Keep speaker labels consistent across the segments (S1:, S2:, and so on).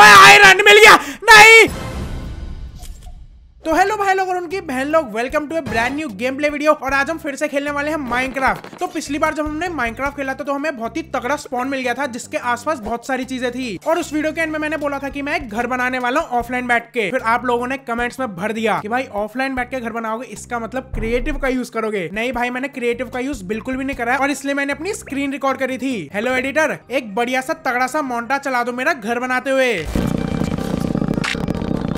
S1: ओए आयरन मिल गया नहीं तो हेलो भाई लोग और उनकी बहन लोग welcome to a brand new game play video और आज हम फिर से खेलने वाले हैं माइनक्राफ्ट तो पिछली बार जब हमने माइनक्राफ्ट खेला था तो हमें बहुत ही तगड़ा स्पॉन मिल गया था जिसके आसपास बहुत सारी चीजें थी और उस वीडियो के एंड में मैंने बोला था कि मैं एक घर बनाने वाला हूँ ऑफलाइन बैठ के फिर आप लोगों ने कमेंट्स में भर दिया की भाई ऑफलाइन बैठ के घर बनाओगे इसका मतलब क्रिएटिव का यूज करोगे नहीं भाई मैंने क्रिएटिव का यूज बिल्कुल भी नहीं करा और इसलिए मैंने अपनी स्क्रीन रिकॉर्ड करी थी हेलो एडिटर एक बढ़िया सा तगड़ा सा मोन्टा चला दो मेरा घर बनाते हुए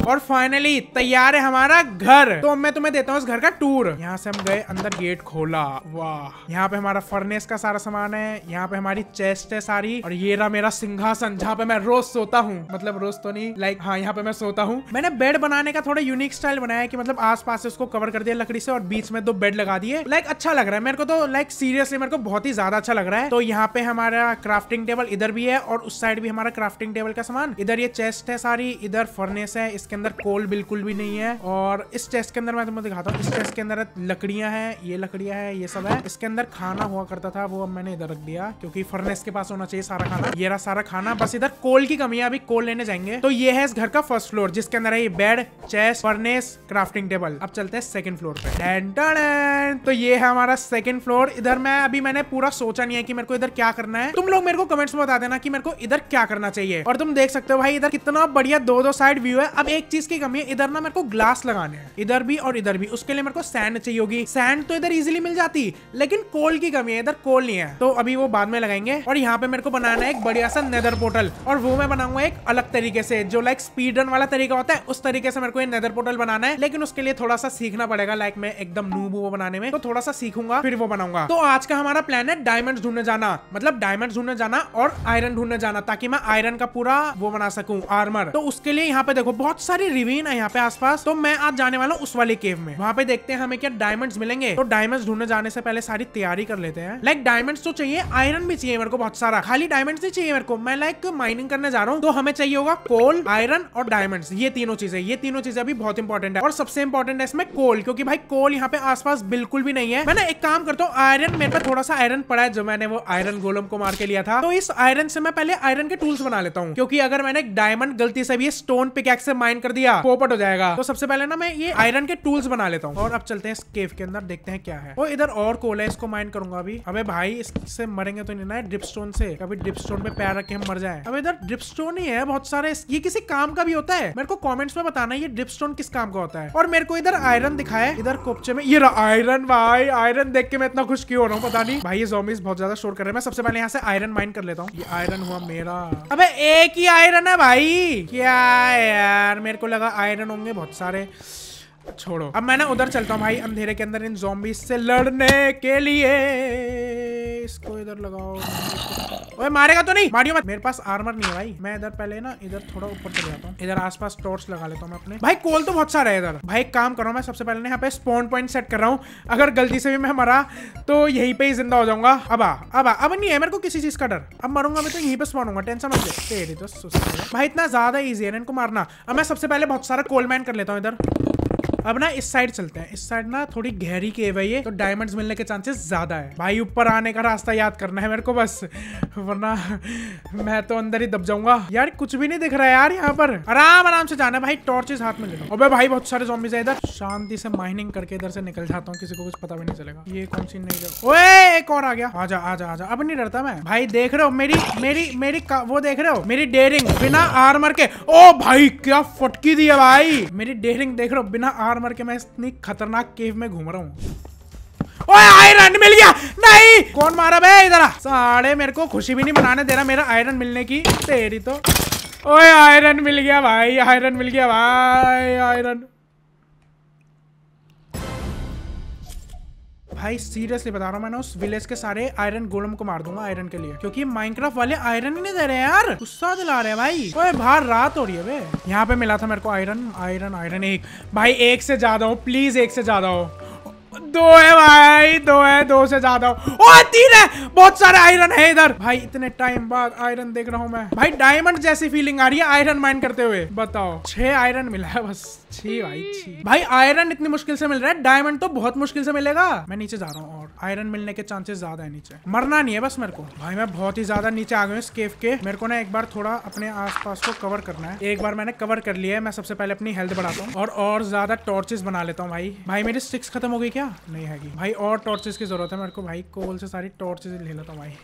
S1: और फाइनली तैयार है हमारा घर तो मैं तुम्हें देता हूँ इस घर का टूर यहाँ से हम गए अंदर गेट खोला वाह यहाँ पे हमारा फर्नेस का सारा सामान है यहाँ पे हमारी चेस्ट है सारी और ये रहा मेरा सिंघासन जहाँ पे मैं रोज सोता हूँ मतलब रोज तो नहीं लाइक हाँ यहाँ पे मैं सोता हूँ मैंने बेड बनाने का थोड़ा यूनिक स्टाइल बनाया की मतलब आस से उसको कवर कर दिया लकड़ी से और बीच में दो बेड लगा दिए लाइक अच्छा लग रहा है मेरे को तो लाइक सीरियसली मेरे को बहुत ही ज्यादा अच्छा लग रहा है तो यहाँ पे हमारा क्राफ्टिंग टेबल इधर भी है और उस साइड भी हमारा क्राफ्टिंग टेबल का सामान इधर ये चेस्ट है सारी इधर फर्नेस है इसके इसके अंदर कोल बिल्कुल भी नहीं है और इस चेस्ट के अंदर मैं तुम्हें दिखाता हूँ इस चेस्ट के अंदर लकड़ियां हैं ये लकड़ियां हैं ये सब है इसके अंदर खाना हुआ करता था वो अब मैंने इधर रख दिया क्योंकि फर्नेस के पास होना चाहिए सारा खाना ये रहा सारा खाना बस इधर कोल की कमी है अभी कोल लेने जाएंगे तो ये है इस घर का फर्स्ट फ्लोर जिसके अंदर है ये bed chest furnace crafting table अब चलते हैं सेकंड फ्लोर पे डेन तो ये है हमारा सेकंड फ्लोर इधर मैं अभी मैंने पूरा सोचा नहीं है कि मेरे को इधर क्या करना है तुम लोग मेरे को कमेंट्स में बता देना कि मेरे को इधर क्या करना चाहिए और तुम देख सकते हो भाई इधर कितना बढ़िया दो दो साइड व्यू है अब एक एक चीज की कमी है इधर ना मेरे को ग्लास लगाने हैं इधर भी और इधर भी उसके लिए मेरे को सैंड चाहिए होगी सैंड तो इधर इजिली मिल जाती लेकिन कोल की कमी है इधर कोल नहीं है तो अभी वो बाद में लगाएंगे और यहाँ पे मेरे को बनाना है एक बढ़िया सा नेदर पोर्टल और वो मैं बनाऊंगा एक अलग तरीके से जो लाइक स्पीड रन वाला तरीका होता है उस तरीके से मेरे को ये नेदर पोर्टल बनाना है लेकिन उसके लिए थोड़ा सा सीखना पड़ेगा लाइक मैं एकदम नूब वो बनाने में तो थोड़ा सा सीखूंगा फिर वो बनाऊंगा तो आज का हमारा प्लान है डायमंड ढूंढने जाना मतलब डायमंड ढूंढने जाना और आयरन ढूंढने जाना ताकि मैं आयरन का पूरा वो बना सकूं आर्मर तो उसके लिए यहाँ पे देखो बहुत सारे सारे रिवीन है यहाँ पे आसपास तो मैं आज जाने वाला हूँ उस वाले केव में वहाँ पे देखते हैं हमें क्या डायमंड्स मिलेंगे तो डायमंड्स ढूंढने जाने से पहले सारी तैयारी कर लेते हैं लाइक डायमंड्स तो चाहिए आयरन भी चाहिए मेरे को बहुत सारा खाली डायमंड्स नहीं चाहिए मेरे को मैं लाइक माइनिंग करने जा रहा हूँ तो हमें चाहिए होगा कोल आयरन और डायमंड्स ये तीनों चीजें ये तीनों चीजें भी बहुत इंपॉर्टेंट है और सबसे इंपॉर्टेंट है इसमें कोल क्योंकि भाई कोल यहाँ पे आसपास बिल्कुल भी नहीं है मैं ना एक काम करता हूँ आयरन मेरे पे थोड़ा सा आयरन पड़ा है जो मैंने वो आयरन गोलम को मार के लिया था तो इस आयरन से मैं पहले आयरन के टूल्स बना लेता हूँ क्योंकि अगर मैंने डायमंड गलती से भी स्टोन पिकैक्स से माइन कर दिया पोपट हो जाएगा तो सबसे पहले ना मैं ये आयरन के टूल्स बना लेता हूँ और अब चलते हैं इस केव के अंदर देखते हैं क्या है और इधर और कोल है इसको माइन करूंगा अभी अबे भाई इससे मरेंगे तो नहीं ना ड्रिप स्टोन से कभी ड्रिप स्टोन पे पैर रखे हम मर जाए अब इधर ड्रिप स्टोन ही है बहुत सारे ये किसी काम का भी होता है मेरे को कॉमेंट्स में बताना ये ड्रिप स्टोन किस काम का होता है और मेरे को इधर आयरन दिखाया इधर कोपचे में ये आयरन भाई आयरन देख के मैं इतना खुश क्यों हो रहा हूँ पता नहीं भाई ये जोमीज बहुत ज्यादा शोर कर रहे हैं मैं सबसे पहले यहाँ से आयरन माइन कर लेता हूँ ये आयरन हुआ मेरा अब एक ही आयरन है भाई क्या यार मेरे मेरे को लगा आयरन होंगे बहुत सारे छोड़ो अब मैं ना उधर चलता हूँ भाई अंधेरे के अंदर इन जॉम्बीज से लड़ने के लिए इसको इधर लगाओ ओए मारेगा तो नहीं मारियो मत मेरे पास आर्मर नहीं है भाई मैं इधर पहले ना इधर थोड़ा ऊपर चले जाता हूँ इधर आसपास टॉर्च लगा लेता हूँ मैं अपने भाई कोल तो बहुत सारा है इधर भाई काम करो मैं सबसे पहले यहाँ पे स्पोन पॉइंट सेट कर रहा हूँ अगर गलती से भी मैं मरा तो यही पे ही जिंदा हो जाऊंगा अब आ अब आ अब नहीं है मेरे को किसी चीज का डर अब मरूंगा मैं तो यही पे स्पॉन टेंशन मत ले तेरी तो भाई इतना ज्यादा ईजी है इनको मारना अब मैं सबसे पहले बहुत सारा कोल मैन कर लेता हूँ इधर अब ना इस साइड चलते हैं इस साइड ना थोड़ी गहरी केव है ये तो डायमंड मिलने के चांसेस ज्यादा है भाई ऊपर आने का रास्ता याद करना है मेरे को बस वरना मैं तो अंदर ही दब जाऊंगा यार कुछ भी नहीं दिख रहा है यार यहाँ पर आराम आराम से जाना भाई टॉर्चेस हाथ में लो अबे भाई बहुत सारे जॉम्बीज है इधर शांति से माइनिंग करके इधर से निकल जाता हूँ किसी को कुछ पता भी नहीं चलेगा ये कौन सी नहीं ओए एक और आ गया आजा आजा आजा अब नहीं डरता मैं भाई देख रहे हो मेरी मेरी मेरी वो देख रहे हो मेरी डेरिंग बिना आर्मर के ओ भाई क्या फटकी दी है भाई मेरी डेरिंग देख रहे हो बिना आर्मर मार मार के मैं इतनी खतरनाक केव में घूम रहा हूँ ओए आयरन मिल गया नहीं कौन मारा बे इधर साढ़े मेरे को खुशी भी नहीं मनाने दे रहा मेरा आयरन मिलने की तेरी तो ओए आयरन मिल गया भाई आयरन मिल गया भाई आयरन भाई सीरियसली बता रहा हूँ मैंने उस विलेज के सारे आयरन गोलम को मार दूंगा आयरन के लिए क्योंकि माइनक्राफ्ट वाले आयरन ही नहीं दे रहे यार गुस्सा दिला रहे भाई बाहर रात हो रही है यहाँ पे मिला था मेरे को आयरन आयरन आयरन एक भाई एक से ज्यादा हो प्लीज एक से ज्यादा हो दो है भाई दो है दो से ज्यादा ओ तीन है बहुत सारे आयरन है इधर भाई इतने टाइम बाद आयरन देख रहा हूँ मैं भाई डायमंड जैसी फीलिंग आ रही है आयरन माइन करते हुए बताओ छह आयरन मिला है बस छी भाई छी भाई आयरन इतनी मुश्किल से मिल रहा है डायमंड तो बहुत मुश्किल से मिलेगा मैं नीचे जा रहा हूँ और आयरन मिलने के चांसेस ज्यादा है नीचे मरना नहीं है बस मेरे को भाई मैं बहुत ही ज्यादा नीचे आ गया इस केव के मेरे को ना एक बार थोड़ा अपने आसपास को कवर करना है एक बार मैंने कवर कर लिया है मैं सबसे पहले अपनी हेल्थ बढ़ाता हूँ और और ज्यादा टॉर्चेस बना लेता हूँ भाई भाई मेरी सिक्स खत्म हो गई क्या नहीं हैगी भाई और टॉर्चेस की ज़रूरत है मेरे को भाई कोल से सारी टॉर्चेस ले लेता हूँ भाई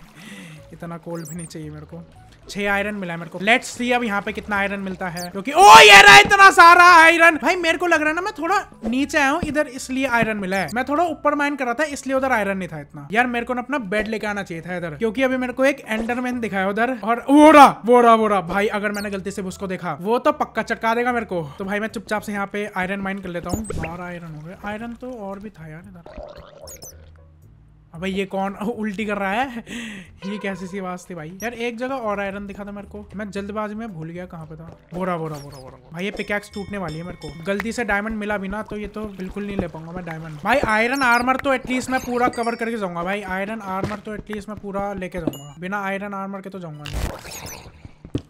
S1: इतना कोल भी नहीं चाहिए मेरे को छह आयरन मिला है मेरे को लेट्स सी अब यहाँ पे कितना आयरन मिलता है क्योंकि ओ ये रहा इतना सारा आयरन भाई मेरे को लग रहा है ना मैं थोड़ा नीचे आया हूँ इधर इसलिए आयरन मिला है मैं थोड़ा ऊपर माइन कर रहा था इसलिए उधर आयरन नहीं था इतना यार मेरे को ना अपना बेड लेके आना चाहिए था इधर क्योंकि अभी मेरे को एक एंडरमैन दिखाया उधर और वो रहा वो रहा वो रहा भाई अगर मैंने गलती से उसको देखा वो तो पक्का चटका देगा मेरे को तो भाई मैं चुपचाप से यहाँ पे आयरन माइन कर लेता हूँ बारह आयरन हो गया आयरन तो और भी था यार इधर हाँ भाई ये कौन उल्टी कर रहा है ये कैसी सी आवाज थी भाई यार एक जगह और आयरन दिखा था मेरे को मैं जल्दबाजी में भूल गया कहाँ पे था बोरा बोरा बोरा बोरा भाई ये पिकैक्स टूटने वाली है मेरे को गलती से डायमंड मिला भी ना तो ये तो बिल्कुल नहीं ले पाऊंगा मैं डायमंड भाई आयरन आर्मर तो एटलीस्ट मैं पूरा कवर करके जाऊंगा भाई आयरन आर्मर तो एटलीस्ट मैं पूरा लेके जाऊंगा बिना आयरन आर्मर के तो जाऊंगा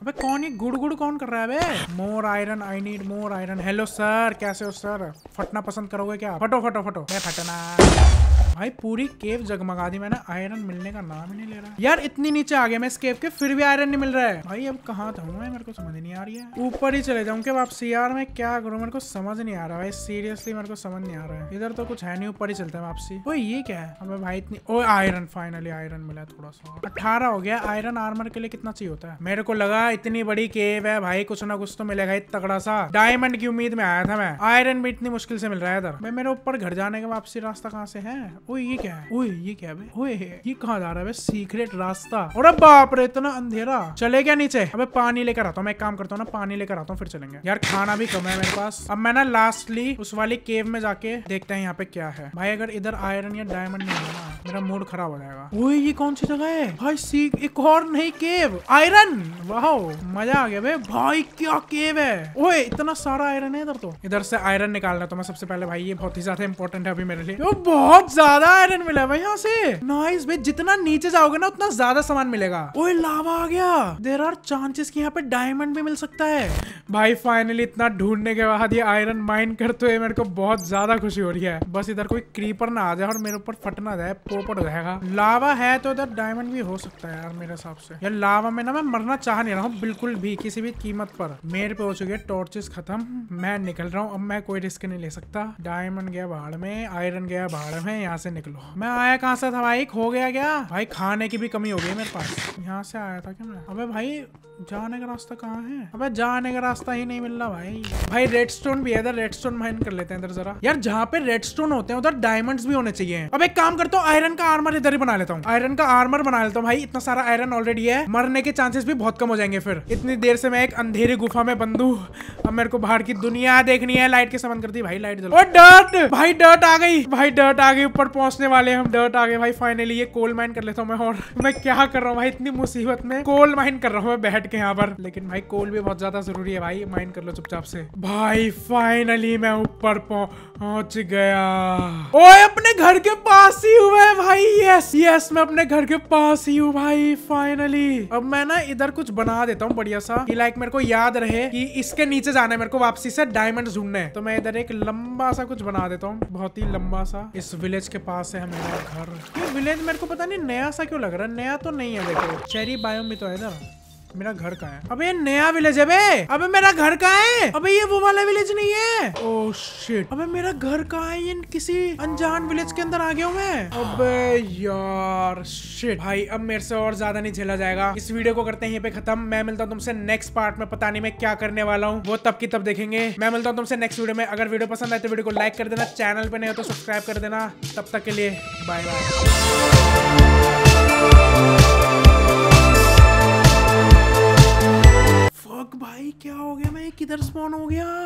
S1: अबे कौन ही गुड़ गुड़ कौन कर रहा है अबे more iron I need more iron hello sir कैसे हो सर फटना पसंद करोगे क्या फटो फटो फटो मैं फटना भाई पूरी केव जगमगा दी मैंने आयरन मिलने का नाम ही नहीं ले रहा यार इतनी नीचे आ गया मैं इस केव के फिर भी आयरन नहीं मिल रहा है भाई अब कहाँ था मैं मेरे को समझ नहीं आ रही है ऊपर ही चले जाऊँ के वापसी यार मैं क्या करूँ मेरे को समझ नहीं आ रहा भाई सीरियसली मेरे को समझ नहीं आ रहा है इधर तो कुछ है नहीं ऊपर ही चलता है वापसी वो ये क्या है अब भाई इतनी ओ आयरन फाइनली आयरन मिला थोड़ा सा अट्ठारह हो गया आयरन आर्मर के लिए कितना चाहिए होता है मेरे को लगा इतनी बड़ी केव है भाई कुछ ना कुछ तो मिलेगा ही तगड़ा सा डायमंड की उम्मीद में आया था मैं आयरन भी इतनी मुश्किल से मिल रहा है इधर मैं मेरे ऊपर घर जाने का वापसी रास्ता कहाँ से है ओ ये क्या है ओए ये क्या है ओए ये कहाँ जा रहा है सीक्रेट रास्ता और बाप रे इतना अंधेरा चले गया नीचे अब पानी लेकर आता हूँ मैं एक काम करता हूँ ना पानी लेकर आता हूँ फिर चलेंगे यार खाना भी कम है मेरे पास अब मैं ना लास्टली उस वाली केव में जाके देखते हैं यहाँ पे क्या है भाई अगर इधर आयरन या डायमंड नहीं है मेरा मूड खराब हो जाएगा ओए ये कौन सी जगह है भाई सी एक और नहीं केव आयरन वाह मजा आ गया भाई भाई क्या केव है ओए इतना सारा आयरन है इधर तो इधर से आयरन निकालना तो मैं सबसे पहले भाई ये बहुत ही ज्यादा इंपॉर्टेंट है अभी मेरे लिए बहुत ज्यादा आयरन मिला भाई यहाँ से नाइस भाई जितना नीचे जाओगे ना उतना ज्यादा सामान मिलेगा ओए लावा आ गया देर आर चांसेस की यहाँ पे डायमंड भी मिल सकता है भाई फाइनली इतना ढूंढने के बाद ये आयरन माइन करते हुए मेरे को बहुत ज्यादा खुशी हो रही है बस इधर कोई क्रीपर ना आ जाए और मेरे ऊपर फट ना जाए पोपट रहेगा लावा है तो इधर डायमंड भी हो सकता है यार मेरे हिसाब से यार लावा में ना मैं मरना चाह नहीं रहा हूँ बिल्कुल भी किसी भी कीमत पर मेरे पे हो चुके टॉर्चेस खत्म मैं निकल रहा हूँ अब मैं कोई रिस्क नहीं ले सकता डायमंड गया भाड़ में आयरन गया भाड़ में यहाँ से निकलो मैं आया कहाँ से था भाई खो गया क्या भाई खाने की भी कमी हो गई मेरे पास यहाँ से आया था क्या मैं अबे भाई जाने का रास्ता कहाँ है अबे जाने का रास्ता ही नहीं मिल रहा भाई भाई रेडस्टोन भी है इधर रेडस्टोन माइन कर लेते हैं इधर जरा यार जहाँ पे रेडस्टोन होते हैं उधर डायमंड्स भी होने चाहिए अब एक काम करता हूँ आयरन का आर्मर इधर ही बना लेता हूँ आयरन का आर्मर बना लेता हूँ भाई इतना सारा आयरन ऑलरेडी है मरने के चांसेस भी बहुत कम हो जाएंगे फिर इतनी देर से मैं एक अंधेरी गुफा में बंदू अब मेरे को बाहर की दुनिया देखनी है लाइट के समान करती भाई लाइट और डर्ट भाई डर्ट आ गई भाई डर्ट आ गई ऊपर पहुंचने वाले हम डर्ट आ गए भाई फाइनली ये कोल माइन कर लेता हूँ मैं और मैं क्या कर रहा हूँ भाई इतनी मुसीबत में कोल माइन कर रहा हूँ मैं बैठ के यहाँ पर लेकिन भाई कोल भी बहुत ज्यादा जरूरी है भाई माइन कर लो चुपचाप से भाई फाइनली मैं ऊपर पहुंच गया ओए अपने घर के पास ही हुए है भाई यस यस मैं अपने घर के पास ही हूँ भाई फाइनली अब मैं ना इधर कुछ बना देता हूँ बढ़िया सा कि लाइक मेरे को याद रहे कि इसके नीचे जाना है मेरे को वापसी से डायमंड ढूंढने तो मैं इधर एक लंबा सा कुछ बना देता हूँ बहुत ही लंबा सा इस विलेज के पास है मेरा घर ये विलेज मेरे को पता नहीं नया सा क्यों लग रहा है नया तो नहीं है देखो चेरी बायो में तो है ना मेरा घर कहाँ है अबे ये नया विलेज है बे अबे मेरा घर कहाँ है अबे ये वो वाला विलेज नहीं है ओ oh, शिट अबे मेरा घर कहाँ है ये किसी अनजान विलेज के अंदर आ गया हूँ मैं अबे यार शिट भाई अब मेरे से और ज्यादा नहीं झेला जाएगा इस वीडियो को करते हैं यहाँ पे खत्म मैं मिलता हूँ तुमसे नेक्स्ट पार्ट में पता नहीं मैं क्या करने वाला हूँ वो तब की तब देखेंगे मैं मिलता हूँ तुमसे नेक्स्ट वीडियो में अगर वीडियो पसंद आए तो वीडियो को लाइक कर देना चैनल पर नहीं हो तो सब्सक्राइब कर देना तब तक के लिए बाय बाय फक भाई क्या हो गया मैं किधर स्पॉन हो गया